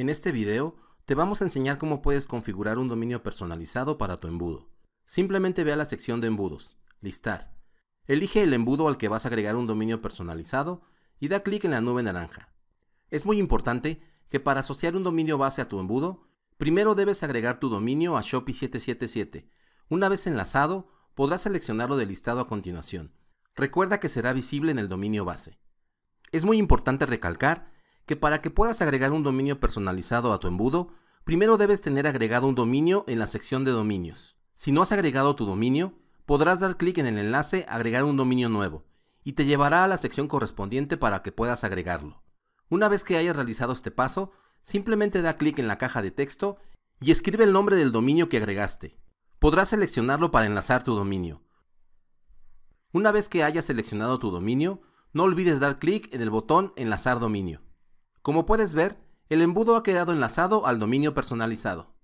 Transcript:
En este video te vamos a enseñar cómo puedes configurar un dominio personalizado para tu embudo. Simplemente ve a la sección de embudos, listar. Elige el embudo al que vas a agregar un dominio personalizado y da clic en la nube naranja. Es muy importante que para asociar un dominio base a tu embudo, primero debes agregar tu dominio a Shopee 777. Una vez enlazado, podrás seleccionarlo del listado a continuación. Recuerda que será visible en el dominio base. Es muy importante recalcar que para que puedas agregar un dominio personalizado a tu embudo, primero debes tener agregado un dominio en la sección de dominios. Si no has agregado tu dominio, podrás dar clic en el enlace Agregar un dominio nuevo y te llevará a la sección correspondiente para que puedas agregarlo. Una vez que hayas realizado este paso, simplemente da clic en la caja de texto y escribe el nombre del dominio que agregaste. Podrás seleccionarlo para enlazar tu dominio. Una vez que hayas seleccionado tu dominio, no olvides dar clic en el botón Enlazar dominio. Como puedes ver, el embudo ha quedado enlazado al dominio personalizado.